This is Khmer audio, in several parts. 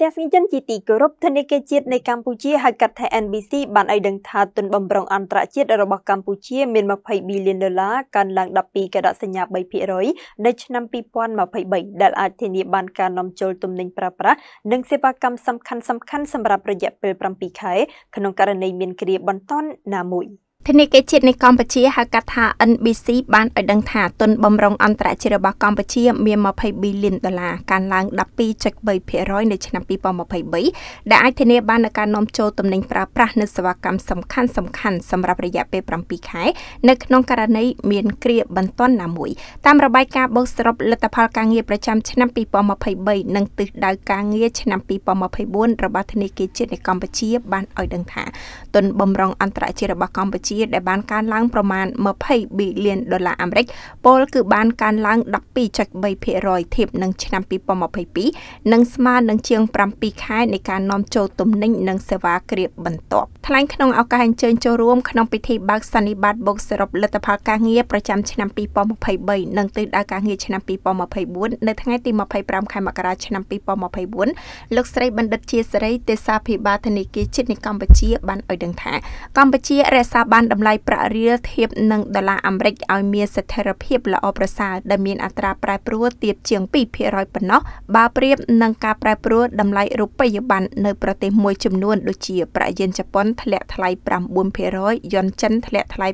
ទស្សនិកជនជាទីគោរពធនាគារជាតិនៃកម្ពុជាហៅកាត់ថា NBC បានឲ្យដឹងថាទុនបំរុងអន្តរជាតិរបស់កម្ពុជាមាន20 billion ដុល្លារកើនឡើង12កាដសញ្ញា3%នៅឆ្នាំ2023ដែលអាចធានាបានការនាំចូលទំនិញប្រើប្រាស់និងសេវាកម្មសំខាន់ៗសម្រាប់រយៈពេល7ខែ ក្នុងករណីមានគ្រាបន្ទាន់ណាមួយ។ធនាគារជាតិនៃកម្ពុជាហៅកាត់ថា NBC បានឲ្យដឹងថាទុនបំរុងអន្តរជាតិរបស់កម្ពុជា មាន20ប៊ីលៀនដុល្លារកើនឡើង12.3%នៅឆ្នាំ2023ដែលអាចធានាបាននូវការនាំចូលទំនិញប្រើប្រាស់និងសេវាកម្មសំខាន់សំខាន់សម្រាប់រយៈពេល7ខែ នៅក្នុងករណីមានគ្រាបន្ទាន់ណាមួយតាមរបាយការណ៍បូកសរុបលទ្ធផលការងារប្រចាំឆ្នាំ2023និងទិសដៅការងារឆ្នាំ2024របស់ធនាគារជាតិនៃកម្ពុជាបានឲ្យដឹងថាទុនបំរុងអន្តរជាតិរបស់កម្ពុជាជាតិដែលបានកើនឡើងប្រមាណ20ប៊ីលានដុល្លារអាមេរិកពលគឺបានកើនឡើង12.3%ធៀបនឹងឆ្នាំ2022និងស្មើនឹងជាង7ខែនៃការនាំចូលទំនិញនិងសេវាគ្រាបបន្ទាប់ថ្លែងក្នុងឱកាសអញ្ជើញចូលរួមក្នុងពិធីបើកសន្និបាតបូកសរុបលទ្ធផលការងារប្រចាំឆ្នាំ2023និងទិសដៅការងារឆ្នាំ2024នៅថ្ងៃទី25ខែមករាឆ្នាំ2024លោកស្រីបណ្ឌិតជាសេរីទេសាភិបាលធនាគារជាតិនៃកម្ពុជា បានឲ្យដឹងថាកម្ពុជារក្សាបានបានតម្លៃប្រាក់រៀលធៀបនឹងដុល្លារអាមេរិកឲ្យមានស្ថិរភាពល្អប្រសើរដែលមានអត្រាប្រែប្រួលទាបជាង2%ប៉ុណ្ណោះបើប្រៀបនឹងការប្រែប្រួលតម្លៃរូបិយប័ណ្ណនៅប្រទេសមួយចំនួនដូចជា ប្រាក់យេនជប៉ុនធ្លាក់ថ្លៃ9%យន់ចិនធ្លាក់ថ្លៃ6.7%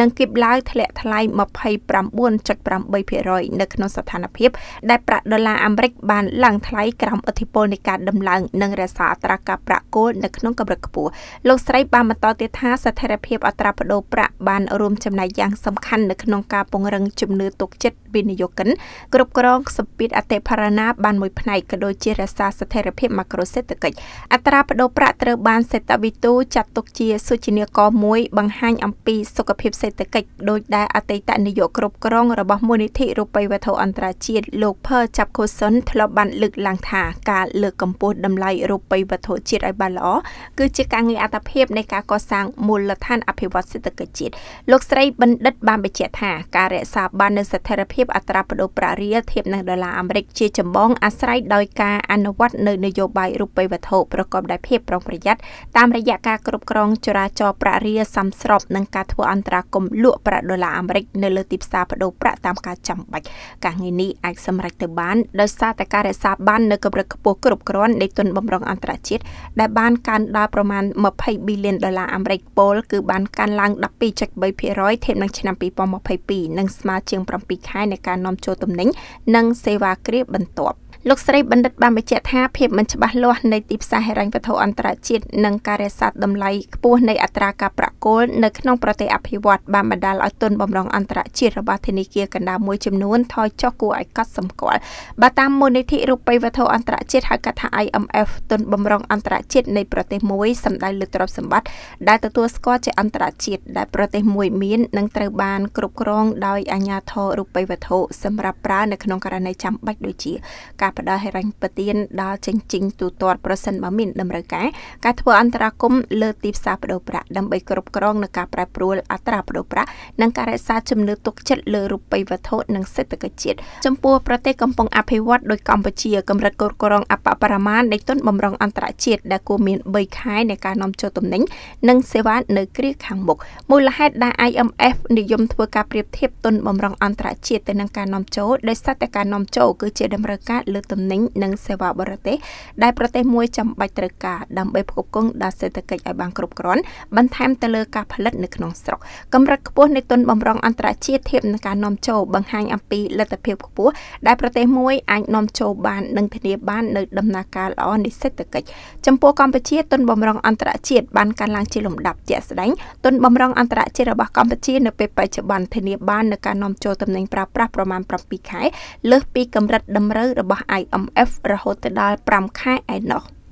និងគីបឡាវធ្លាក់ថ្លៃ29.8%នៅក្នុងស្ថានភាពដែលប្រាក់ដុល្លារអាមេរិកបានឡើងថ្លៃក្រោមឥទ្ធិពលនៃការដំឡើង និងរក្សាអត្រាការប្រាក់គោលនៅក្នុងកម្រិតខ្ពស់លោកស្រីបានបន្តល់ទៀតថាស្ថិរភាពអត្រាប្តូរប្រាក់បានរួមចំណែកយ៉ាងសំខាន់នៅក្នុងការពង្រឹងជំនឿទុកចិត្តវិនិយោគិនគ្រប់គ្រងសម្ពាធអតិផរណាបានមួយផ្នែកក៏ដូចជារក្សាស្ថិរភាពម៉ាក្រូសេដ្ឋកិច្ចអត្រាប្តូរប្រាក់ត្រូវបានសេតវិទូចាត់ទុកជាសូចនាករមួយបង្ហាញអំពីសុខភាពសេដ្ឋកិច្ចដោយដែលអតីតនាយកគ្រប់គ្រងរបស់មូលនិធិរូបិយវត្ថុអន្តរជាតិលោក Per Chapkoson ធ្លាប់បានលើកឡើងថាការលើកកម្ពស់តម្លៃរូបិយវត្ថុជាតិឲ្យបានល្អគឺជាការងារអត្តភាពនៃការកសាងមូលដ្ឋានអភិវឌ្ឍសេដ្ឋកិច្ចជាតិលោកស្រីបណ្ឌិតបានបញ្ជាក់ថាការរក្សាបាននូវស្ថិរភាពអត្រាប្តូរប្រាក់រៀលធៀបនឹងដុល្លារអាមេរិកជាចម្បងអាស្រ័យដោយការអនុវត្តនៅនយោបាយរូបិយវត្ថុប្រកបដោយភាពប្រុងប្រយ័ត្នតាមរយៈការគ្រប់គ្រងចរាចរណ៍ប្រាក់រៀលសមស្របនិងការធ្វើអន្តរាគមន៍លក់ប្រាក់ដុល្លារអាមេរិក នៅលើទីផ្សារប្តូរប្រាក់តាមការចាំបាច់ការងារនេះអាចសម្រេចទៅបានដោយសារតែការរក្សាបាននូវកម្រិតខ្ពស់គ្រប់គ្រាន់នៃទុនបំរុងអន្តរជាតិដែលបានកើនដល់ប្រមាណ20ប៊ីលានដុល្លារអាមេរិកពលគឺបានកើនឡើង12.3%ធៀបនឹងឆ្នាំ2022និងស្មើជាង7ខែនៃការនាំចូលទំនិញនិងសេវាគ្រាបន្ទាប់លោកស្រីបណ្ឌិតបានបញ្ជាក់ថាភាពមិនច្បាស់លាស់នៃទីផ្សារហិរញ្ញវត្ថុអន្តរជាតិនិងការរក្សាតម្លៃខ្ពស់នៃអត្រាការប្រាក់គោលនៅក្នុងប្រទេសអភិវឌ្ឍន៍បានបណ្ដាលឲ្យទុនបំរុងអន្តរជាតិរបស់ធនាគារកណ្ដាលមួយចំនួនថយចុះគួរឲ្យកត់សម្គាល់បើតាមមូលនិធិរូបិយវត្ថុអន្តរជាតិហៅកាត់ថា IMF ទុនបំរុងអន្តរជាតិនៃប្រទេសមួយសម្ដៅលើទ្រព្យសម្បត្តិដែលទទួលស្គាល់ជាអន្តរជាតិដែលប្រទេសមួយមាននិងត្រូវបានគ្រប់គ្រង ដោយអាជ្ញាធររូបិយវត្ថុសម្រាប់ប្រើនៅក្នុងករណីចាំបាច់ដូចជាការផ្ដល់ហិរញ្ញប្បទានដល់ចិញ្ចីងទូទាត់ប្រសិនបើមាន តម្រូវការ ការធ្វើអន្តរាគមន៍លើទីផ្សារប្តូរប្រាក់ដើម្បីគ្រប់គ្រងនឹងការប្រែប្រួលអត្រាប្តូរប្រាក់និងការរក្សាជំនឿទុកចិត្តលើរូបិយវត្ថុនិងសេដ្ឋកិច្ចជាតិចំពោះប្រទេសកំពុងអភិវឌ្ឍដោយកម្ពុជាកម្រិតគ្រប់គ្រង អបបរមាណនៃទុនបំរុងអន្តរជាតិដែលគួរមាន3ខែនៃការនាំចូលទំនិញនិងសេវានៅគ្រាខាងមុខមូលហេតុដែល IMF និយមធ្វើការប្រៀបធៀបទុនបំរុងអន្តរជាតិទៅនឹងការនាំចូលដោយសារតែការនាំចូលគឺជា តម្រូវការលើទំនិញនិងសេវាបរទេសដែលប្រទេសមួយចាំបាច់ត្រូវការដើម្បីផ្គត់ផ្គង់ដល់សេដ្ឋកិច្ចឲ្យបានគ្រប់គ្រាន់បន្ថែមទៅលើការផលិតនៅក្នុងស្រុកកម្រិតខ្ពស់នៃទុនបំរុងអន្តរជាតិធៀបនឹងការនាំចូលបង្ហាញអំពីលទ្ធភាពខ្ពស់ដែលប្រទេសមួយអាចនាំចូលបាននិងធានាបាននៅដំណើរការល្អនៃសេដ្ឋកិច្ចចំពោះកម្ពុជាទុនបំរុងអន្តរជាតិបានកើនឡើងជាលំដាប់ជាក់ស្ដែងទុនបំរុងអន្តរជាតិរបស់កម្ពុជានៅពេលបច្ចុប្បន្នធានាបាននៅការនាំចូលទំនិញប្រើប្រាស់ប្រមាណ7ខែលើសពីកម្រិតតម្រូវរបស់ IMF រហូតដល់5ខែឯណោះ។